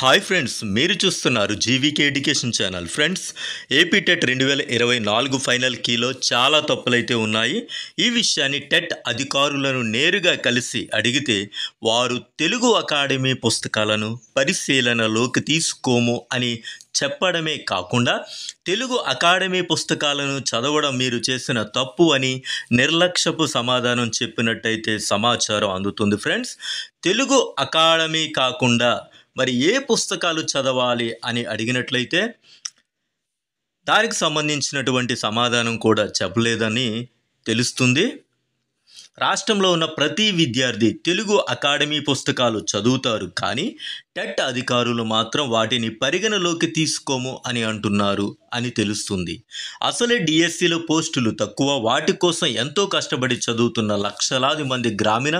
hi friends మీరు చూస్తున్నారు GVK education channel friends AP TET రెండు వేల ఇరవై నాలుగు ఫైనల్ కీలో చాలా తప్పులైతే ఉన్నాయి ఈ విషయాన్ని టెట్ అధికారులను నేరుగా కలిసి అడిగితే వారు తెలుగు అకాడమీ పుస్తకాలను పరిశీలనలోకి తీసుకోము అని చెప్పడమే కాకుండా తెలుగు అకాడమీ పుస్తకాలను చదవడం మీరు చేసిన తప్పు అని నిర్లక్ష్యపు సమాధానం చెప్పినట్టయితే సమాచారం అందుతుంది ఫ్రెండ్స్ తెలుగు అకాడమీ కాకుండా మరి ఏ పుస్తకాలు చదవాలి అని అడిగినట్లయితే దానికి సంబంధించినటువంటి సమాధానం కూడా చెప్పలేదని తెలుస్తుంది రాష్ట్రంలో ఉన్న ప్రతి విద్యార్థి తెలుగు అకాడమీ పుస్తకాలు చదువుతారు కానీ టెట్ అధికారులు మాత్రం వాటిని పరిగణలోకి తీసుకోము అని అంటున్నారు అని తెలుస్తుంది అసలే డిఎస్సిలో పోస్టులు తక్కువ వాటి కోసం ఎంతో కష్టపడి చదువుతున్న లక్షలాది మంది గ్రామీణ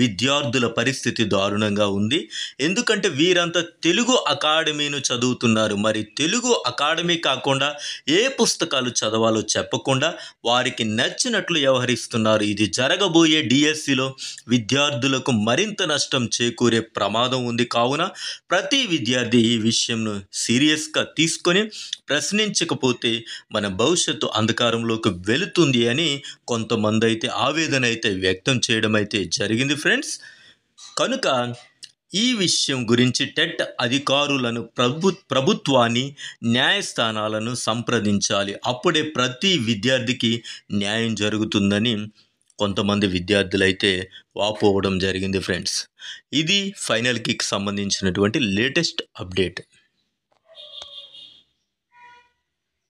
విద్యార్థుల పరిస్థితి దారుణంగా ఉంది ఎందుకంటే వీరంతా తెలుగు అకాడమీను చదువుతున్నారు మరి తెలుగు అకాడమీ కాకుండా ఏ పుస్తకాలు చదవాలో చెప్పకుండా వారికి నచ్చినట్లు వ్యవహరిస్తున్నారు ఇది జరగబోయే డిఎస్సిలో విద్యార్థులకు మరింత నష్టం చేకూరే ప్రమాదం ఉంది కావున ప్రతి విద్యార్థి ఈ విషయంను సీరియస్గా తీసుకొని ప్రశ్న చెల్లించకపోతే మన భవిష్యత్తు అంధకారంలోకి వెళుతుంది అని కొంతమంది అయితే ఆవేదన అయితే వ్యక్తం చేయడం అయితే జరిగింది ఫ్రెండ్స్ కనుక ఈ విషయం గురించి టెట్ అధికారులను ప్రభు ప్రభుత్వాన్ని న్యాయస్థానాలను సంప్రదించాలి అప్పుడే ప్రతి విద్యార్థికి న్యాయం జరుగుతుందని కొంతమంది విద్యార్థులైతే వాపోవడం జరిగింది ఫ్రెండ్స్ ఇది ఫైనల్ కిక్ సంబంధించినటువంటి లేటెస్ట్ అప్డేట్